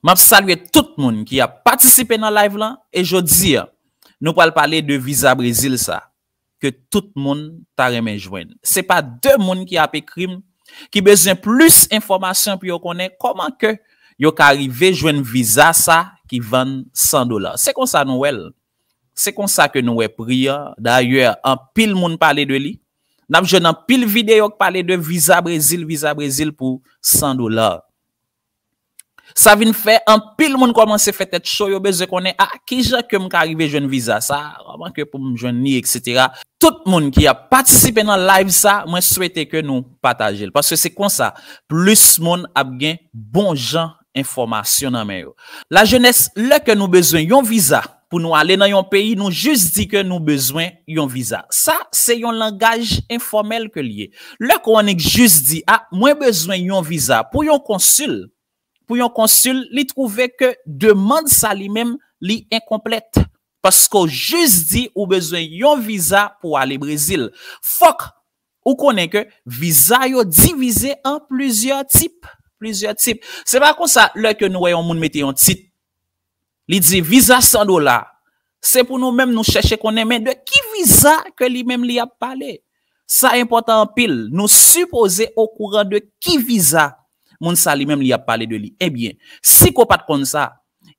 M ap salwe tout moun ki a patisipe nan live lan, e jo di ya, nou pal pale de Visa Brazil sa, ke tout moun taremen jwen. Se pa de moun ki ap ekrim, ki bezen plus informasyon pi yo konen, koman ke yo karive jwen Visa sa ki ven 100 dolar. Se kon sa nou el, se kon sa ke nou e priya, da yon an pil moun pale de li, nam jen an pil vide yo pale de Visa Brazil, Visa Brazil pou 100 dolar. Sa vin fè, an pil moun koman se fè tèt choy yo bezè konen a ah, akeja ke mou ka arrive jwen visa. Sa, a manke pou mou jwen ni, etc. Tout moun ki a patisipe nan live sa, mwen souwete ke nou patajel. Paske se kon sa, plus moun ap gen bon jan informasyon nan mè yo. La jenes, lè ke nou bezwen yon visa pou nou ale nan yon peyi, nou juz di ke nou bezwen yon visa. Sa, se yon langaj informel ke liye. Lè konen juz di a ah, mwen bezwen yon visa pou yon konsul, pou yon konsul li trouve ke demande sa li men li enkomplete. Paske ou jes di ou bezwen yon viza pou ale Brezil. Fok, ou konen ke viza yo divize an plusieurs tip. Plusieurs tip. Se pa kon sa, lè ke nou wey an moun meti yon tit, li di viza 100 dolar. Se pou nou men nou chèche konen men de ki viza ke li men li ap pale. Sa impotant pil, nou suppose au kouran de ki viza Moun sa li menm li ap pale de li. Ebyen, eh si ko pat kon sa,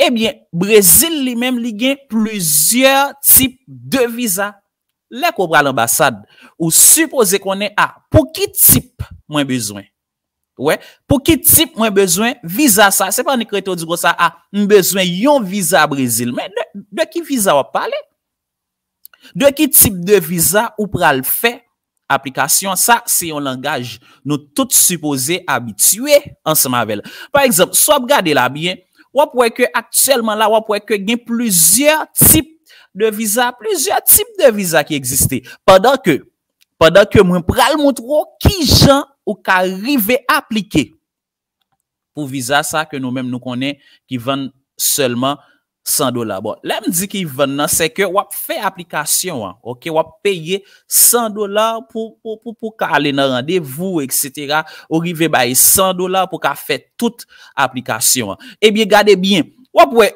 ebyen, eh Brezile li menm li gen pluzyeur tip de viza. Le ko pral ambasade, ou suppose konen a ah, pou ki tip mwen bezwen. Ouè, pou ki tip mwen bezwen viza sa. Se pa ni kretou di kon sa ah, a mbezwen yon viza a Brezile. Men, de ki viza wap pale? De ki tip de viza ou pral fe? Aplikasyon sa se yon langaj nou tout supose abitue an se mavel. Par exemple, so ap gade la bien, wap wè ke aktselman la wap wè ke gen plizye tip de viza, plizye tip de viza ki egziste. Padan ke mwen pral moutro ki jan ou ka rive aplike pou viza sa ke nou menm nou konen ki ven selman aplikasyon. 100 dolar, bon, la m di ki ven nan, se ke wap fe aplikasyon an, ok, wap peye 100 dolar pou ka ale nan randevou, etc, ou rive bay 100 dolar pou ka fe tout aplikasyon an, ebi eh gade bien, wap we,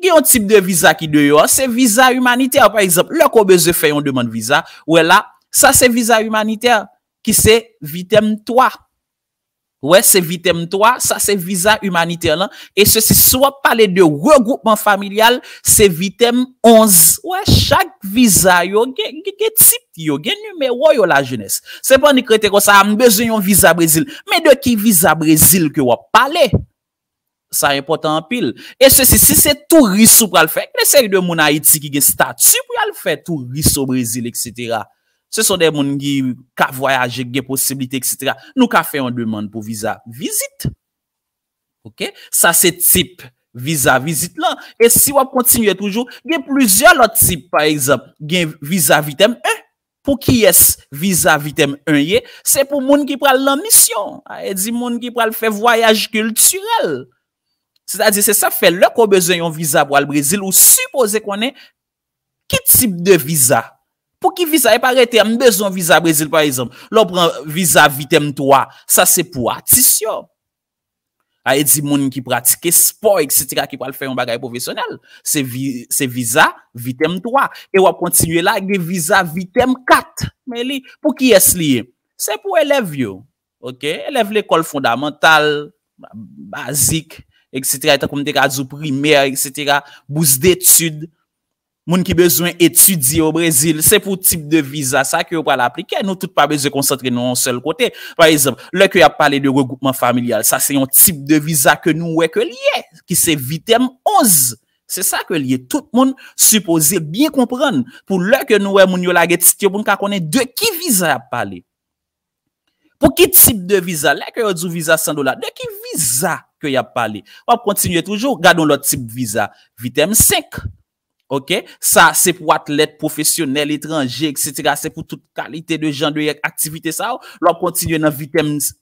gen yon tip de viza ki deyo an, se viza humanita, par exemple, lak obese fe yon deman viza, ou e la, sa se viza humanita, ki se vitem 3, Ouè, se vitem 3, sa se viza humanitè lan. E se si sou wap pale de regroupman familial, se vitem 11. Ouè, chak viza yo, gen numero yo la jenès. Se bon, ni kretè kon, sa am ah, bezonyon viza Brésil. Men de ki viza Brésil ki wap pale, sa repote an pil. E se si si se tou risou pral fè. Ne seri de moun a iti ki gen statu pral fè, tou risou Brésil, etc. Se son de moun ki ka voyaje, gen posibilite, etc. Nou ka fe yon deman pou visa visite. Ok? Sa se tip visa visite lan. E si wap kontinye toujou, gen plouzyon lot tip. Par exemple, gen visa vitem 1. Pou ki yes visa vitem 1 ye? Se pou moun ki pral lan misyon. Ah, e di moun ki pral fe voyaje kulturel. Se ta di se sa fe lè ko bezayon visa pou al Brezil. Ou suppose konen ki tip de visa? Pou ki visa e parete, mbezon visa Brazil par exemple. Lò pren visa vitem 3, sa se pou atisyon. A e di moun ki pratike sport, etc. Ki pral fè yon bagay profesyonel. Se visa vitem 3. E wap kontinuye la ge visa vitem 4. Mè li, pou ki es liye? Se pou eleve yo. Eleve l'ekol fondamental, basik, etc. Eta koum dekazou primer, etc. Bous d'etude. Moun ki bezwen etudi yo Brezil, se pou tip de viza sa ki yo wala aplike. Nou tout pa beze koncentre nou an sel kote. Par exemple, lè ki yo ap pale de regroupman familial, sa se yon tip de viza ke nou wè ke liye. Ki se vitem 11. Se sa ke liye, tout moun supose biye kompran. Pou lè ke nou wè moun yo lage titioboun ka konen de ki viza ap pale. Pou ki tip de viza, lè ki yo dzu viza 100 dolar, de ki viza ke yo ap pale. Wap kontinye toujou, gadon lò tip viza vitem 5. Ok, sa se pou atlet, profesyonel, etranje, etc. Se pou tout kalite de jan de yon aktivite sa ou, lop kontinye nan vitem 6.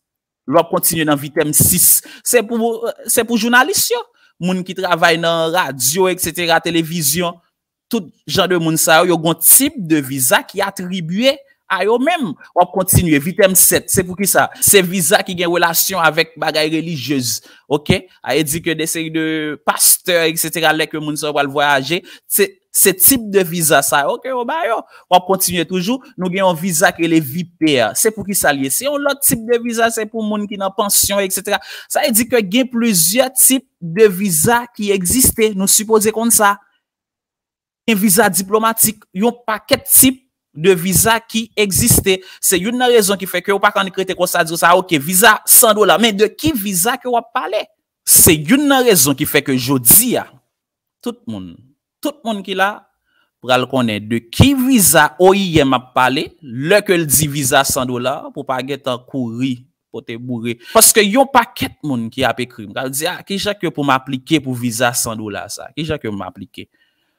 Se pou jounalist yo, moun ki travay nan radio, etc., televizyon. Tout jan de moun sa ou, yon gon tip de visa ki atribuye a yo men, wap kontinye, vitem 7 se pou ki sa, se visa ki gen relasyon avek bagay religyez ok, a ye di ke desey de pasteur, etc, leke moun sa wale voyaje, se tip de visa sa, ok, wap kontinye toujou, nou gen yon visa ke le viper se pou ki sa liye, se yon lot tip de visa se pou moun ki nan pension, etc sa ye di ke gen pluzye tip de visa ki egziste nou suppose kon sa yon visa diplomatik, yon paket tip De viza ki egziste, se yon nan rezon ki feke yo pa kande krete kon sa diyo sa, ok, viza 100 dolar, men de ki viza ke wap pale? Se yon nan rezon ki feke yo diya, tout moun, tout moun ki la, pral konen, de ki viza oye mwap pale, le ke l di viza 100 dolar, pou pa getan kouri, pou te bouri. Paske yon pa ket moun ki ap ekri, mkal diya, ki jake pou m aplike pou viza 100 dolar sa, ki jake pou m aplike.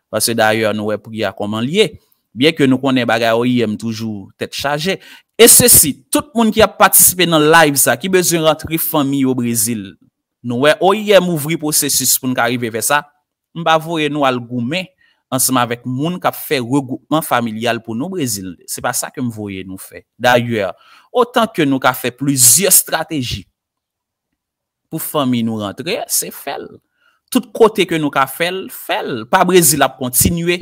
Paske dayo nou e priya koman liye. Bien ke nou konen bagay OIM toujou tèt chaje. E se si, tout moun ki ap patisipe nan live sa, ki bezon rentri fami yo Brezil, nou we OIM ouvri pou se sus pou nou ka arrive fe sa, mba vore nou al goume, ansanman vek moun ka fe regroupman familial pou nou Brezil. Se pa sa ke m vore nou fe. Da yoy, otan ke nou ka fe plouzyor strategi, pou fami nou rentre, se fel. Tout kote ke nou ka fel, fel. Pa Brezil ap kontinue,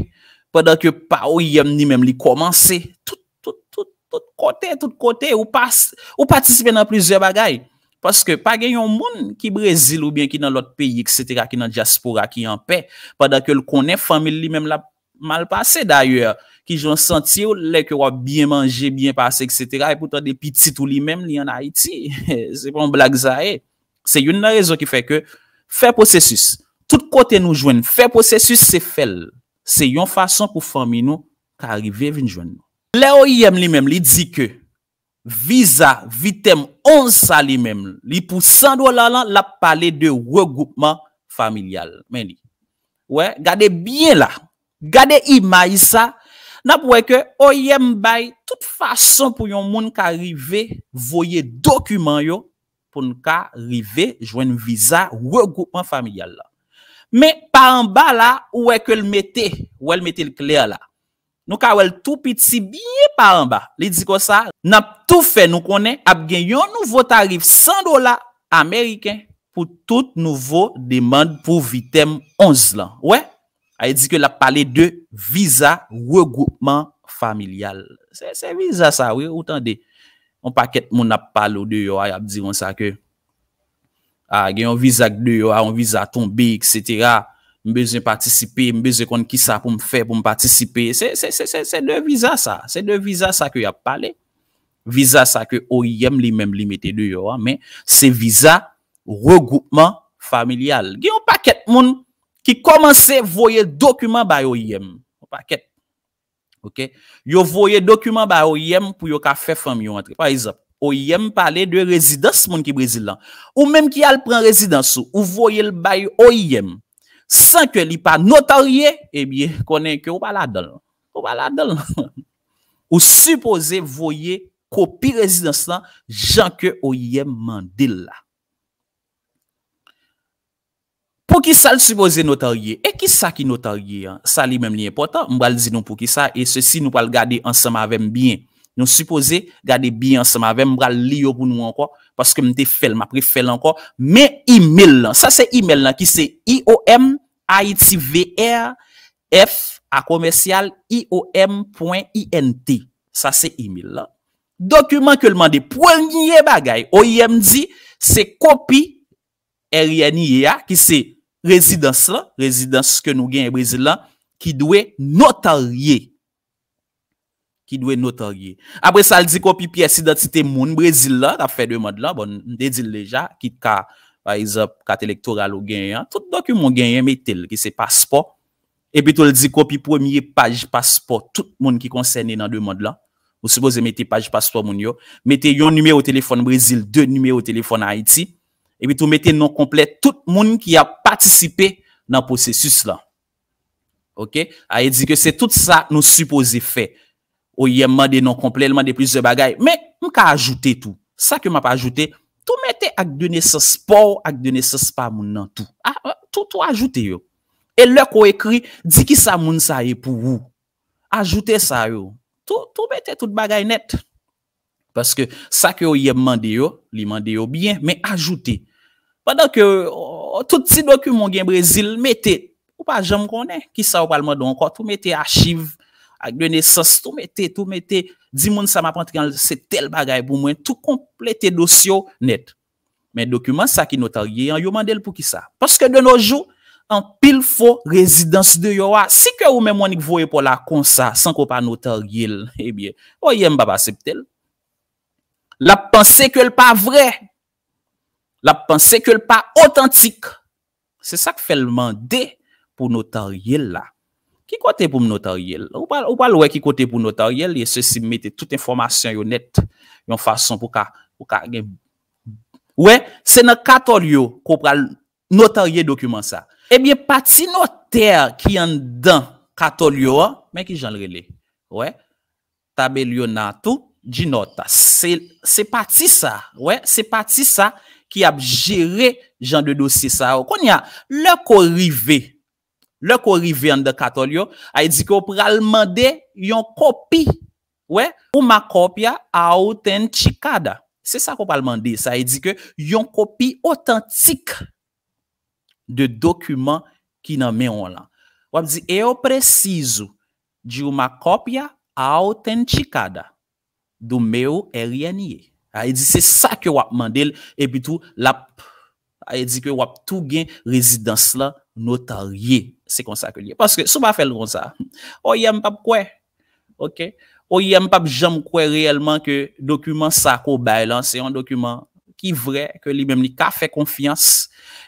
padak yo pa ou yem ni men li komanse, tout, tout, tout, tout kote, tout kote, ou pas, ou patisipe nan plizye bagay, paske pa gen yon moun ki Brezil ou bien ki nan lot peyi, et cetera, ki nan diaspora, ki yon pe, padak yo l konen, famil li men la mal pase, d'ayur, ki joun senti ou lèk yo wap biyen manje, biyen pase, et cetera, epoutan de pitit ou li men li an Haiti, se pon blag za e, se yon nan rezon ki fe ke, fe posesus, tout kote nou jwen, fe posesus se fel, Se yon fason pou fami nou ka arrive vin joan nou. Le OIM li mem li di ke, visa vitem 11 sa li mem, li pou san do la lan la pale de wogoupman familial. Meni, wè, gade byen la, gade imay sa, na pou wè ke OIM bay, tout fason pou yon moun ka arrive, voye dokumen yo, pou n ka arrive joan visa wogoupman familial la. Men, pa anba la, ou e ke l mette, ou e l mette l kler la. Nou ka ou el tou piti si biye pa anba. Li di ko sa, nap tou fe nou konen ap gen yon nouvo tarif 100 dola Ameriken pou tout nouvo demand pou vitem 11 lan. Ou e, a yi di ke l ap pale de visa regroupman familial. Se visa sa, ou tan de, moun paket moun ap pale ou de yo a ap diyon sa ke... Ah, Gè yon vizak de ah, yon, yon vizak tombe, etc. Mbezen patisipe, mbezen kon ki sa pou m fe pou m patisipe. Se de vizak sa, se de vizak sa ke yon pale. Vizak sa ke OIM li menm li mette de ah. yon. Men, se vizak regroupman familial. Gè yon paket moun ki komanse voye dokumen ba OIM. Paket. Ok. Yo voye dokumen ba OIM pou yo ka fefam yon. Par izap. Ou yèm pale de rezidans moun ki brezilan. Ou mèm ki al pran rezidans ou, ou voye l bayou ou yèm. San ke li pa notarye, e eh bie konen ke ou pala adol. Ou pala adol. Ou suppose voye kopi rezidans lan, jan ke ou yèm mandil la. Pou ki sa l suppose notarye? E ki sa ki notarye? Sa li mèm li importan. Mbal zinon pou ki sa. E se si nou pal gade ansam avem byen. Nou suppose, gade biyan sema, ve mbra liyo pou nou anko, paske mte fel, ma pre fel anko, men email lan, sa se email lan, ki se IOM, AITVR, e F, e a komersyal, IOM.INT, sa se email lan. Dokument ke lman de, pouen nye bagay, oye mdi, se kopi, R.I.N.I.A, ki se rezidans lan, rezidans ke nou gen e Brezil lan, ki dwe notarye, dwe notarye. Apre sa l di ko pi pi esi dati te moun, brezil la, ta fè dwe mod la, bon, de dil leja, ki ka, par exemple, kat elektoral ou genyen, tout dok yon moun genyen metel ki se paspo, e bitou l di ko pi premier page paspo, tout moun ki konsenye nan dwe mod la, moun suppose meti page paspo moun yo, meti yon nume ou telefon brezil, dwe nume ou telefon haiti, e bitou meti non komplet tout moun ki a patisipe nan posesis la. Ok? Aye di ke se tout sa nou suppose fey, Ou yèm mande non komplelman de plis de bagay. Men, m ka ajoute tou. Sa ke m ap ajoute, tou mette ak dene se spor, ak dene se spa moun nan tou. Tou tou ajoute yo. E lèk ou ekri, di ki sa moun sa e pou ou. Ajoute sa yo. Tou mette tout bagay net. Paske sa ke ou yèm mande yo, li mande yo byen, men ajoute. Padon ke tout ti dokumon gen Brezil, mette. Ou pa jèm konen, ki sa ou palman donkot, tou mette achiv. ak dene sas tou mette, tou mette, di moun sa mapantikan se tel bagay pou mwen tou komplete dosyo net. Men dokumen sa ki notarye, an yo mandel pou ki sa. Paske de nou jou, an pil fo rezidans de yo wa. Ah, si ke ou men moun ik voye pou la konsa, san ko pa notaryel, ebyen, eh oye mbaba septel. La panse ke l pa vre, la panse ke l pa otantik. Se sa ke fel mande pou notaryel la. qui côté pour notariel Vous parlez de pas qui côté pour notariel et ceci mettez toute information honnête en façon pour ka pour ka ouais c'est dans catholio qu'on prend notarié document ça Eh bien parti notaire qui en le catholio mais qui j'en relais ouais tabellionato di nota c'est c'est parti ça ouais c'est parti ça qui a géré genre de dossier ça qu'on y a le corrivé le revient vient de Catolio, a dit qu'on vous demander une copie, ouais, ou ma copie authenticada. C'est ça qu'on peut demander, ça dit que une copie authentique de documents qui n'ont pas eu l'an. Vous pouvez dire, preciso, de ma copie authenticada do meu RNI. A dit, c'est ça que vous pouvez demander, et puis tout, la, aye di ke wap tou gen rezidans la notarye se kon sa ke liye. Paske sou pa fel kon sa. Oye m pap kwe, oye m pap jan m kwe reyelman ke dokumen sa ko bay lan, se yon dokumen ki vre, ke li menm li ka fe konfians,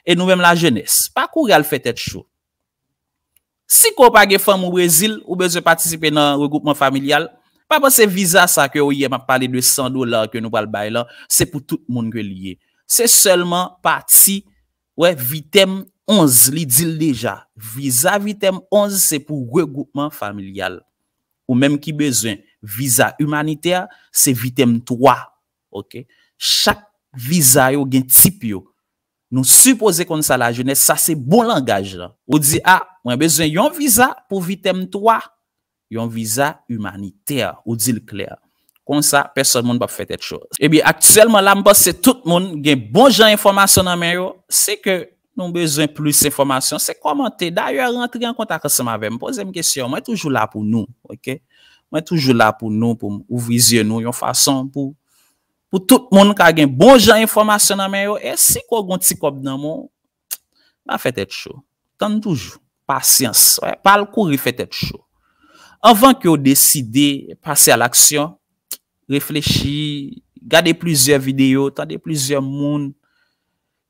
e nou menm la jenese, pa kou real fe tet chou. Si ko pa ge fèm ou brezil, ou beze patisipe nan regoupman familial, pa pa se viza sa ke oye m ap pale 200 dolar ke nou pal bay lan, se pou tout moun ke liye. Se selman pati, wè, vitem 11 li dil deja. Visa vitem 11 se pou wè goupman familial. Ou mèm ki bezwen, visa humanitè, se vitem 3. Ok, chak visa yo gen tip yo. Nou suppose kon sa la jenè, sa se bon langaj lan. Ou di, a, ah, mwen bezwen yon visa pou vitem 3. Yon visa humanitè, ou dil kler. Kon sa, peson moun pa fè tèt chò. Ebi, aktüselman la m posè tout moun gen bon jan informasyon nan mè yo, se ke nou bezon plus informasyon, se komante. Da yo a rentri an kontak se ma ve, m posè m kesyon, m wè toujou la pou nou, ok? M wè toujou la pou nou, pou ouvrizyon nou yon fason, pou tout moun ka gen bon jan informasyon nan mè yo, e se ko gonti kob nan moun, m wè fè tèt chò. Tan toujou, pasyans, wè. Pal kouri fè tèt chò. Anvan ki yo deside pase al aksyon, reflechi, gade plizye videyo, tande plizye moun,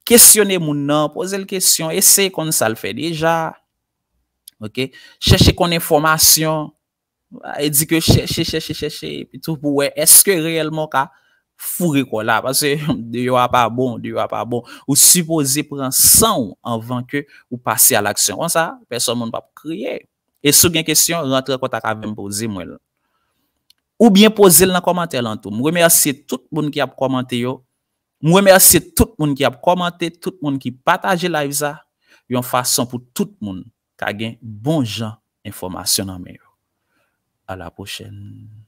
kestyone moun nan, pose l kestyon, ese kon sa l fe deja, ok, chèche kon informasyon, edi ke chèche chèche chèche, etou pou we, eske reyel moun ka fure kon la, parce deyo apabon, deyo apabon, ou supose prensan an vanke ou pase al aksyon, kon sa, person moun pa pou kriye, et sou gen kestyon, rentre konta kavem pou zi moun la. ou bien poser dans commentaire là tout. Remercie tout le monde qui a commenté yo. Remercie tout le monde qui a commenté, tout le monde qui partage live ça. Une façon pour tout le monde qui a bon genre information en À la prochaine.